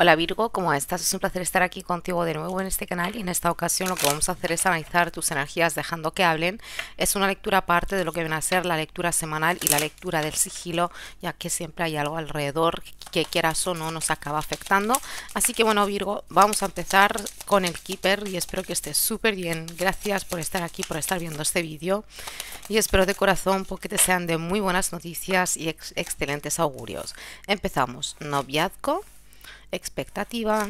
Hola Virgo, ¿cómo estás? Es un placer estar aquí contigo de nuevo en este canal y en esta ocasión lo que vamos a hacer es analizar tus energías dejando que hablen. Es una lectura aparte de lo que viene a ser la lectura semanal y la lectura del sigilo, ya que siempre hay algo alrededor que quieras o no nos acaba afectando. Así que bueno Virgo, vamos a empezar con el Keeper y espero que estés súper bien. Gracias por estar aquí, por estar viendo este vídeo y espero de corazón porque te sean de muy buenas noticias y excelentes augurios. Empezamos. Noviazgo expectativa,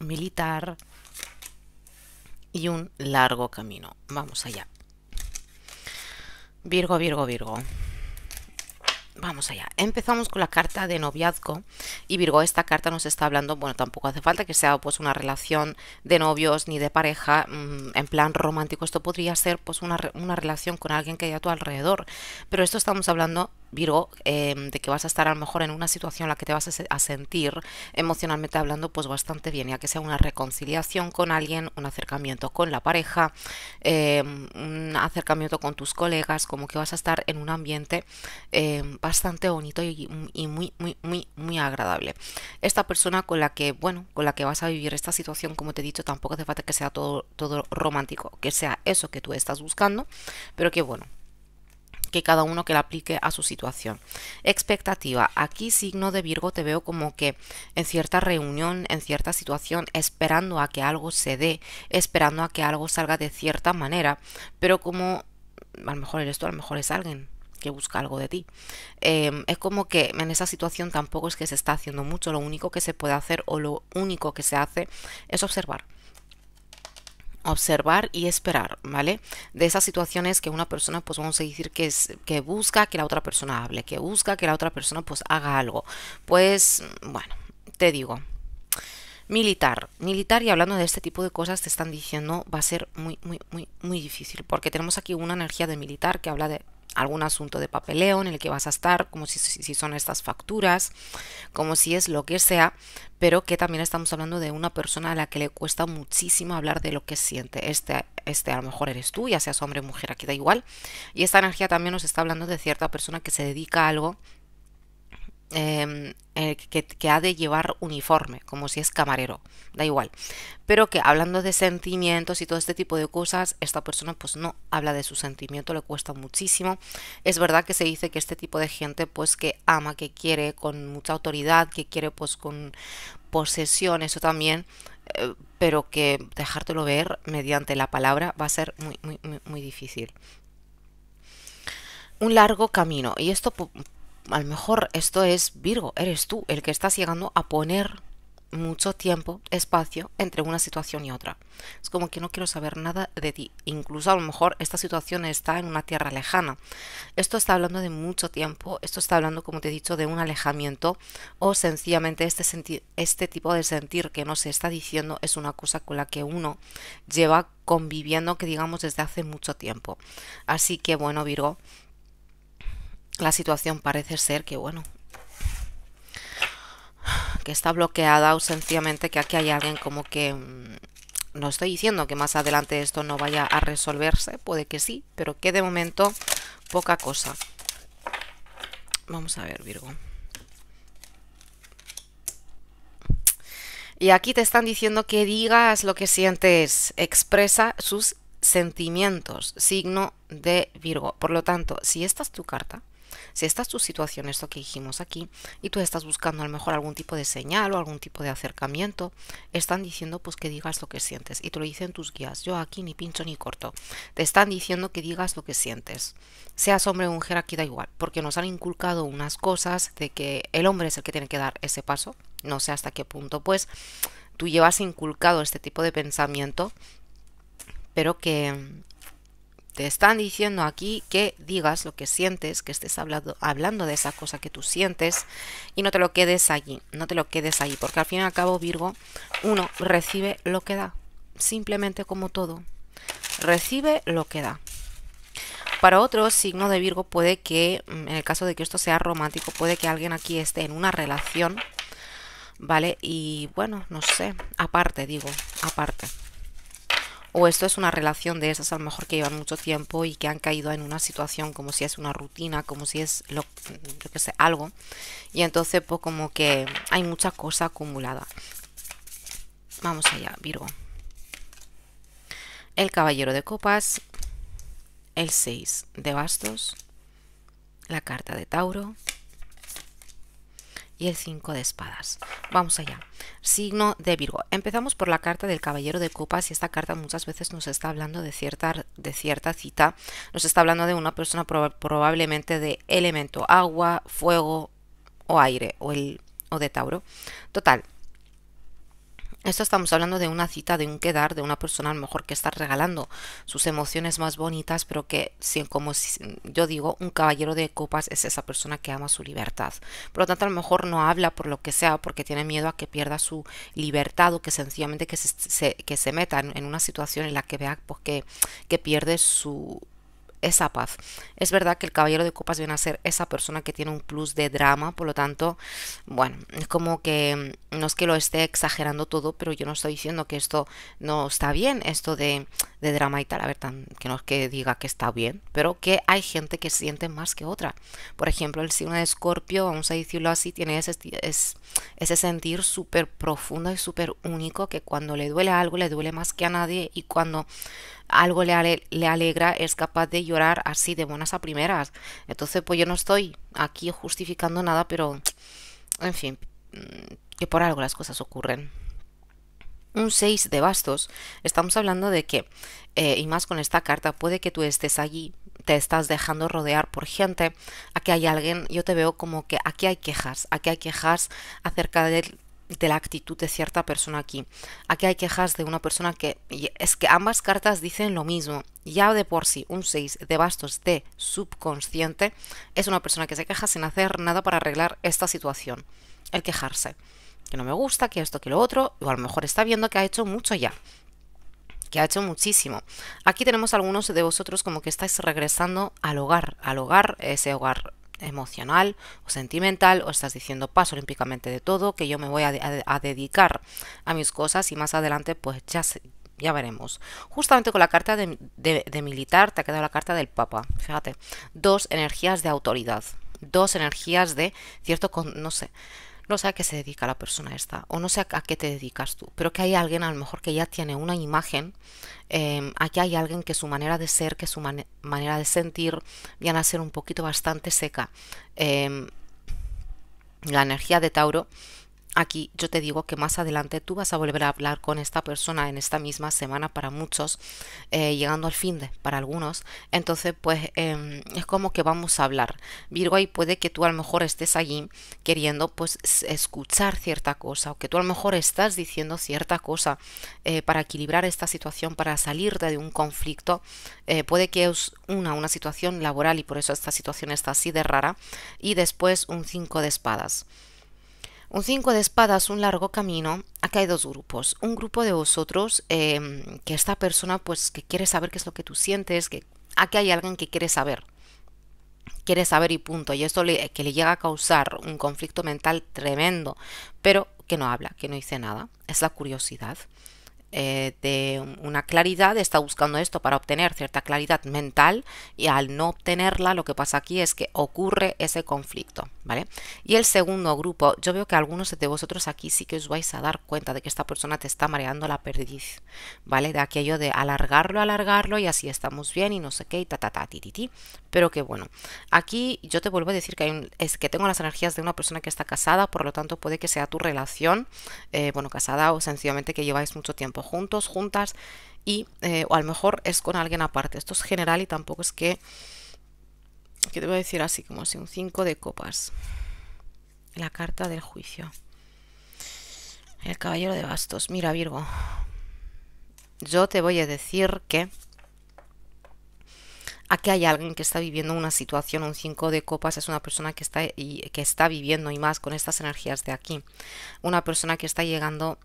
militar y un largo camino. Vamos allá. Virgo, Virgo, Virgo. Vamos allá. Empezamos con la carta de noviazgo y Virgo, esta carta nos está hablando, bueno, tampoco hace falta que sea pues una relación de novios ni de pareja mm, en plan romántico, esto podría ser pues una, relación con alguien que haya a tu alrededor, pero esto estamos hablando Virgo, em, de que vas a estar a lo mejor en una situación en la que te vas a, sentir emocionalmente hablando pues bastante bien, ya que sea una reconciliación con alguien, un acercamiento con la pareja, em, un acercamiento con tus colegas, como que vas a estar en un ambiente em, bastante bonito y, muy, muy, muy, muy agradable. Esta persona con la que, bueno, con la que vas a vivir esta situación, como te he dicho, tampoco hace falta que sea todo, todo romántico, que sea eso que tú estás buscando, pero que bueno, que cada uno que la aplique a su situación. Expectativa. Aquí signo de Virgo te veo como que en cierta reunión, en cierta situación, esperando a que algo se dé, esperando a que algo salga de cierta manera, pero como a lo mejor eres tú, a lo mejor es alguien, que busca algo de ti. Em, es como que en esa situación tampoco es que se está haciendo mucho, lo único que se puede hacer o lo único que se hace es observar observar y esperar, ¿vale? De esas situaciones que una persona, pues vamos a decir que, es, que busca que la otra persona hable, que busca que la otra persona pues haga algo. Pues, bueno, te digo, militar. Militar y hablando de este tipo de cosas te están diciendo va a ser muy, muy, muy, muy difícil, porque tenemos aquí una energía de militar que habla de algún asunto de papeleo en el que vas a estar, como si, si, son estas facturas, como si es lo que sea, pero que también estamos hablando de una persona a la que le cuesta muchísimo hablar de lo que siente. Este, este a lo mejor eres tú, ya seas hombre o mujer, aquí da igual. Y esta energía también nos está hablando de cierta persona que se dedica a algo Em, eh, que, ha de llevar uniforme, como si es camarero, da igual. Pero que hablando de sentimientos y todo este tipo de cosas, esta persona pues no habla de su sentimiento, le cuesta muchísimo. Es verdad que se dice que este tipo de gente pues que ama, que quiere con mucha autoridad, que quiere pues con posesión, eso también, eh, pero que dejártelo ver mediante la palabra va a ser muy, muy, muy, muy difícil un largo camino. Y esto a lo mejor esto es Virgo, eres tú el que estás llegando a poner mucho tiempo, espacio entre una situación y otra. Es como que no quiero saber nada de ti. Incluso a lo mejor esta situación está en una tierra lejana. Esto está hablando de mucho tiempo, esto está hablando, como te he dicho, de un alejamiento o sencillamente este, este tipo de sentir que no se está diciendo es una cosa con la que uno lleva conviviendo, que digamos, desde hace mucho tiempo. Así que bueno, Virgo, la situación parece ser que, bueno, que está bloqueada o sencillamente que aquí hay alguien como que... Mm, no estoy diciendo que más adelante esto no vaya a resolverse, puede que sí, pero que de momento poca cosa. Vamos a ver, Virgo. Y aquí te están diciendo que digas lo que sientes, expresa sus sentimientos, signo de Virgo. Por lo tanto, si esta es tu carta, si esta es tu situación, esto que dijimos aquí, y tú estás buscando a lo mejor algún tipo de señal o algún tipo de acercamiento, están diciendo pues que digas lo que sientes. Y te lo dicen tus guías. Yo aquí ni pincho ni corto. Te están diciendo que digas lo que sientes. Seas hombre o mujer, aquí da igual, porque nos han inculcado unas cosas de que el hombre es el que tiene que dar ese paso. No sé hasta qué punto, pues tú llevas inculcado este tipo de pensamiento, pero que te están diciendo aquí que digas lo que sientes, que estés hablando, hablando de esa cosa que tú sientes y no te lo quedes allí, no te lo quedes allí, porque al fin y al cabo, Virgo, uno recibe lo que da, simplemente como todo, recibe lo que da. Para otro signo de Virgo puede que, mm, en el caso de que esto sea romántico, puede que alguien aquí esté en una relación, ¿vale? Y bueno, no sé, aparte digo, aparte o esto es una relación de esas a lo mejor que llevan mucho tiempo y que han caído en una situación como si es una rutina, como si es lo, que sé, algo. Y entonces pues, como que hay mucha cosa acumulada. Vamos allá, Virgo. El caballero de copas, el 6 de bastos, la carta de Tauro, y el 5 de espadas. Vamos allá. Signo de Virgo. Empezamos por la carta del Caballero de Copas y esta carta muchas veces nos está hablando de cierta, de cierta cita. Nos está hablando de una persona probablemente de elemento agua, fuego o aire o, el, o de Tauro. Total, esto estamos hablando de una cita, de un quedar, de una persona a lo mejor que está regalando sus emociones más bonitas, pero que, como yo digo, un caballero de copas es esa persona que ama su libertad. Por lo tanto, a lo mejor no habla por lo que sea, porque tiene miedo a que pierda su libertad o que sencillamente que se, meta en, una situación en la que vea pues, que, que pierde su, esa paz. Es verdad que el caballero de copas viene a ser esa persona que tiene un plus de drama, por lo tanto, bueno, es como que mm, no es que lo esté exagerando todo, pero yo no estoy diciendo que esto no está bien, esto de, drama y tal, a ver, que no es que diga que está bien, pero que hay gente que siente más que otra. Por ejemplo, el signo de escorpio, vamos a decirlo así, tiene ese, ese sentir súper profundo y súper único que cuando le duele algo le duele más que a nadie y cuando algo le, le, alegra, es capaz de llorar así de buenas a primeras. Entonces, pues yo no estoy aquí justificando nada, pero, en fin, mm, que por algo las cosas ocurren. Un 6 de bastos, estamos hablando de que, eh, y más con esta carta, puede que tú estés allí, te estás dejando rodear por gente, aquí hay alguien, yo te veo como que aquí hay quejas, aquí hay quejas acerca de de la actitud de cierta persona aquí. Aquí hay quejas de una persona que es que ambas cartas dicen lo mismo. Ya de por sí, un 6 de bastos de subconsciente es una persona que se queja sin hacer nada para arreglar esta situación. El quejarse. Que no me gusta, que esto, que lo otro. O a lo mejor está viendo que ha hecho mucho ya que ha hecho muchísimo. Aquí tenemos algunos de vosotros como que estáis regresando al hogar, al hogar, ese hogar emocional o sentimental o estás diciendo paso olímpicamente de todo, que yo me voy a, dedicar a mis cosas y más adelante pues ya, ya veremos. Justamente con la carta de, de, militar te ha quedado la carta del Papa, fíjate, dos energías de autoridad, dos energías de cierto, con, no sé, no sé a qué se dedica la persona esta o no sé a qué te dedicas tú, pero que hay alguien a lo mejor que ya tiene una imagen, em, aquí hay alguien que su manera de ser, que su manera de sentir viene a ser un poquito bastante seca. Em, la energía de Tauro Aquí yo te digo que más adelante tú vas a volver a hablar con esta persona en esta misma semana para muchos, eh, llegando al fin de para algunos. Entonces, pues em, es como que vamos a hablar. Virgo, ahí puede que tú a lo mejor estés allí queriendo pues escuchar cierta cosa o que tú a lo mejor estás diciendo cierta cosa eh, para equilibrar esta situación, para salirte de un conflicto. Eh, puede que es una, una situación laboral y por eso esta situación está así de rara. Y después un 5 de espadas. Un cinco de espadas, un largo camino. Acá hay dos grupos. Un grupo de vosotros, em, que esta persona pues que quiere saber qué es lo que tú sientes, que aquí hay alguien que quiere saber. Quiere saber y punto. Y esto le, que le llega a causar un conflicto mental tremendo, pero que no habla, que no dice nada. Es la curiosidad. Eh, de una claridad, está buscando esto para obtener cierta claridad mental y al no obtenerla lo que pasa aquí es que ocurre ese conflicto. ¿vale? Y el segundo grupo, yo veo que algunos de vosotros aquí sí que os vais a dar cuenta de que esta persona te está mareando la perdiz, ¿vale? De aquello de alargarlo, alargarlo y así estamos bien y no sé qué y ta ta ta ti ti ti. Pero que bueno, aquí yo te vuelvo a decir que es que tengo las energías de una persona que está casada, por lo tanto puede que sea tu relación, eh, bueno, casada o sencillamente que lleváis mucho tiempo juntos, juntas y eh, o a lo mejor es con alguien aparte. Esto es general y tampoco es que que te voy a decir así, como si un 5 de copas. La carta del juicio. El caballero de bastos. Mira, Virgo. Yo te voy a decir que aquí hay alguien que está viviendo una situación, un 5 de copas, es una persona que está, y, que está viviendo y más con estas energías de aquí. Una persona que está llegando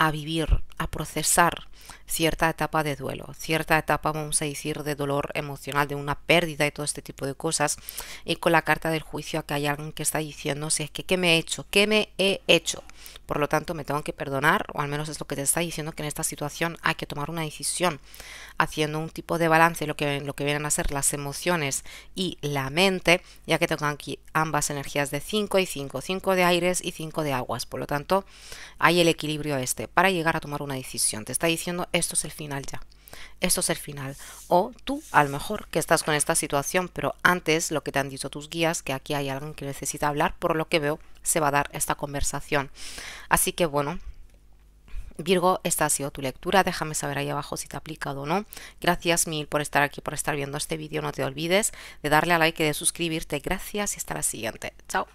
a vivir, a procesar cierta etapa de duelo, cierta etapa, vamos a decir, de dolor emocional, de una pérdida y todo este tipo de cosas. Y con la carta del juicio acá hay alguien que está diciendo, si es que, ¿qué me he hecho? ¿Qué me he hecho? Por lo tanto, me tengo que perdonar, o al menos es lo que te está diciendo que en esta situación hay que tomar una decisión, haciendo un tipo de balance lo que, lo que vienen a ser las emociones y la mente, ya que tengo aquí ambas energías de 5 y 5, 5 de aires y 5 de aguas. Por lo tanto, hay el equilibrio este para llegar a tomar una decisión. Te está diciendo esto es el final ya. Esto es el final. O tú, a lo mejor, que estás con esta situación, pero antes lo que te han dicho tus guías, que aquí hay alguien que necesita hablar, por lo que veo, se va a dar esta conversación. Así que bueno, Virgo, esta ha sido tu lectura. Déjame saber ahí abajo si te ha aplicado o no. Gracias mil por estar aquí, por estar viendo este vídeo. No te olvides de darle a like y de suscribirte. Gracias y hasta la siguiente. Chao.